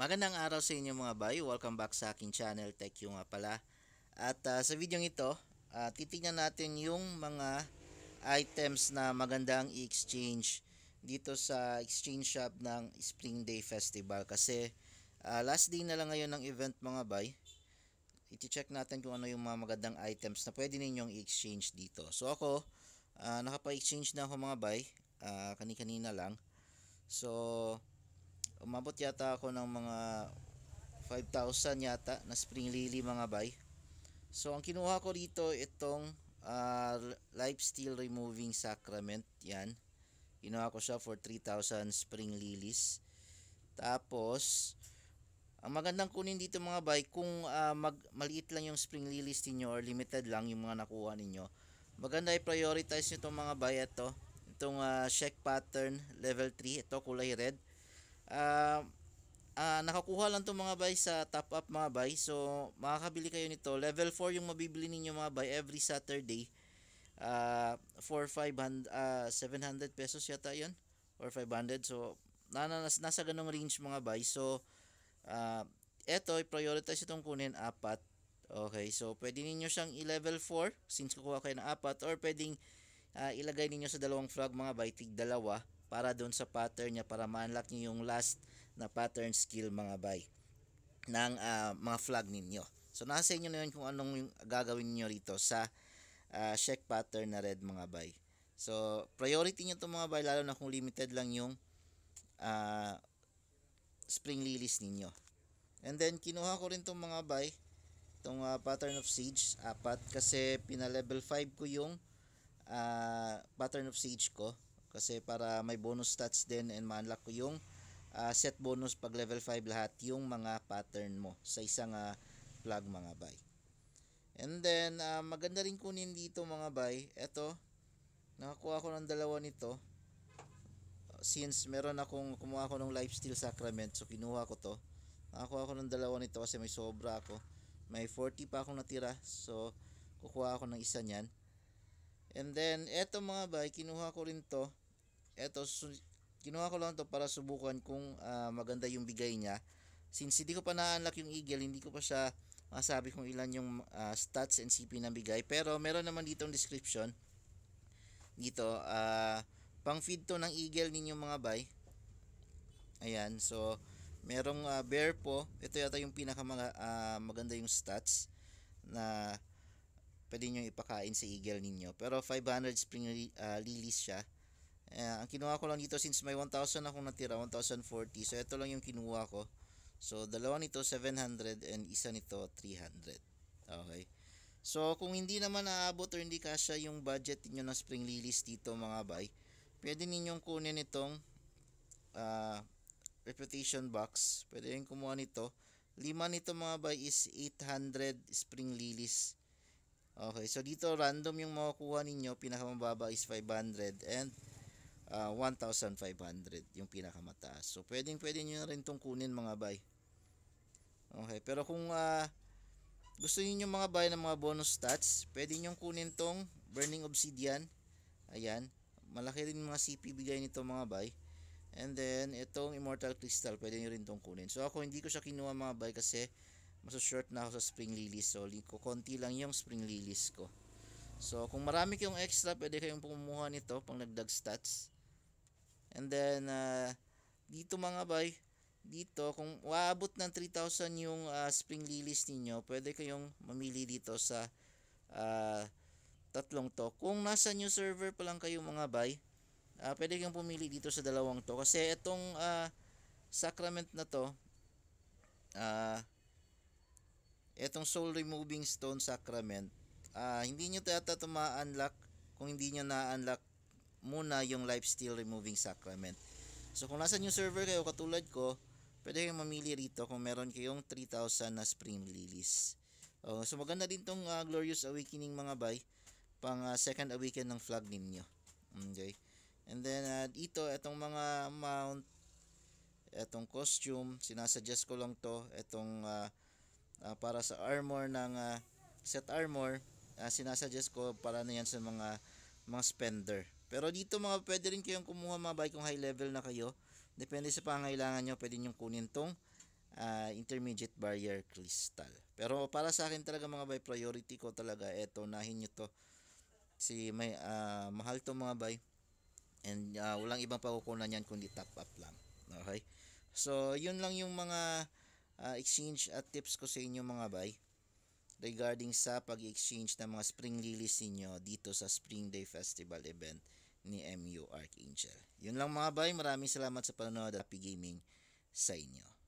Magandang araw sa inyo mga bayo. Welcome back sa akin channel, Tech Yung nga pala. At uh, sa video ito, uh, ah, titingnan natin yung mga items na magandang i-exchange dito sa exchange shop ng Spring Day Festival. Kasi uh, last day na lang ngayon ng event mga bay. Iti-check natin kung ano yung mga magandang items na pwede ninyong i-exchange dito. So ako, uh, nakapa-exchange na ako mga bay. Uh, kani-kanina lang. So, umabot yata ako ng mga 5,000 yata na spring lily mga bay so ang kinuha ko rito itong uh, life steel removing sacrament yan kinuha ko siya for 3,000 spring lilies tapos ang magandang kunin dito mga bay kung uh, mag, maliit lang yung spring lilies niyo or limited lang yung mga nakuha ninyo maganda i-prioritize nyo itong mga bay ito itong uh, check pattern level 3 ito kulay red Uh, uh, nakakuha lang to mga bay sa top up mga bay. So, makakabili kayo nito. Level 4 yung mabibili ninyo mga bay every Saturday. Uh, 4, 500, uh, 700 pesos yata yun. Or 500. So, nanas, nasa ganong range mga bay. So, uh, eto, i-prioritize itong kunin apat. Okay, so pwede ninyo siyang i-level 4 since kukuha kayo ng apat or pwedeng uh, ilagay ninyo sa dalawang frog mga bay, tig dalawa para doon sa pattern niya para ma-unlock niyo yung last na pattern skill mga bay ng uh, mga flag ninyo. So nasa inyo na yun kung anong gagawin niyo rito sa uh, check pattern na red mga bay. So priority niyo to mga bay lalo na kung limited lang yung uh, spring lilies ninyo. And then kinuha ko rin tong mga bay itong uh, pattern of siege apat kasi pina level 5 ko yung uh, pattern of siege ko kasi para may bonus stats din and ma-unlock ko yung uh, set bonus pag level 5 lahat yung mga pattern mo sa isang uh, ah, plug mga bay. And then uh, maganda rin kunin dito mga bay. Ito nakakuha ko ng dalawa nito since meron akong kumuha ko ng lifesteal sacrament so kinuha ko to nakakuha ko ng dalawa nito kasi may sobra ako may 40 pa akong natira so kukuha ako ng isa niyan and then eto mga bay kinuha ko rin to eto, su- ginawa ko lang to para subukan kung uh, maganda yung bigay niya. Since hindi ko pa na-unlock yung Eagle, hindi ko pa siya masabi kung ilan yung uh, stats and CP na bigay. Pero meron naman dito ang description. Dito, uh, pang feed to ng Eagle ninyong mga bay. Ayan, so merong uh, bear po. Ito yata yung pinaka mga, uh, maganda yung stats na pwede nyo ipakain sa eagle ninyo. Pero 500 spring uh, lilies siya. Uh, ang kinuha ko lang dito since may 1,000 akong natira, 1,040. So, ito lang yung kinuha ko. So, dalawa nito 700 and isa nito 300. Okay. So, kung hindi naman aabot or hindi kasya yung budget ninyo ng spring lilies dito mga bay, pwede ninyong kunin itong uh, reputation box. Pwede rin kumuha nito. Lima nito mga bay is 800 spring lilies. Okay, so dito random yung makukuha ninyo. Pinakamababa is 500 and uh, ah, 1,500 yung pinakamataas. So, pwedeng pwede nyo rin itong kunin mga bay. Okay, pero kung uh, gusto niyo mga bay ng mga bonus stats, pwede nyo kunin tong Burning Obsidian. Ayan, malaki rin mga CP bigay nito mga bay. And then, itong Immortal Crystal, pwede nyo rin itong kunin. So, ako hindi ko siya kinuha mga bay kasi maso-short na ako sa Spring Lilies. So, ko konti lang yung Spring Lilies ko. So, kung marami kayong extra, pwede kayong pumuha nito pang nagdag stats. And then, uh, dito mga bay, dito, kung waabot ng 3,000 yung uh, spring lilies ninyo, pwede kayong mamili dito sa uh, tatlong to. Kung nasa new server pa lang kayo mga bay, uh, pwede kayong pumili dito sa dalawang to. Kasi itong uh, sacrament na to, uh, itong soul removing stone sacrament, uh, hindi nyo tata to ma-unlock kung hindi nyo na-unlock muna yung lifesteal removing sacrament. So kung nasa yung server kayo katulad ko, pwede kayong mamili rito kung meron kayong 3,000 na spring lilies. Oh, so maganda din tong uh, Glorious Awakening mga bay, pang uh, second awaken ng flag ninyo. Okay. And then uh, dito itong mga mount etong costume, sinasuggest ko lang to, etong uh, uh, para sa armor ng uh, set armor, uh, sinasuggest ko para na yan sa mga mga spender. Pero dito mga pwede rin kayong kumuha mga bay kung high level na kayo. Depende sa pangailangan nyo, pwede nyo kunin tong uh, intermediate barrier crystal. Pero para sa akin talaga mga bay, priority ko talaga eto, nahin nyo to. Si may uh, mahal to mga bay. And uh, walang ibang pakukunan niyan kundi top up lang. Okay? So, yun lang yung mga uh, exchange at tips ko sa inyo mga bay regarding sa pag-exchange ng mga spring lilies ninyo dito sa Spring Day Festival event ni MU Archangel. Yun lang mga bay, maraming salamat sa panonood at happy gaming sa inyo.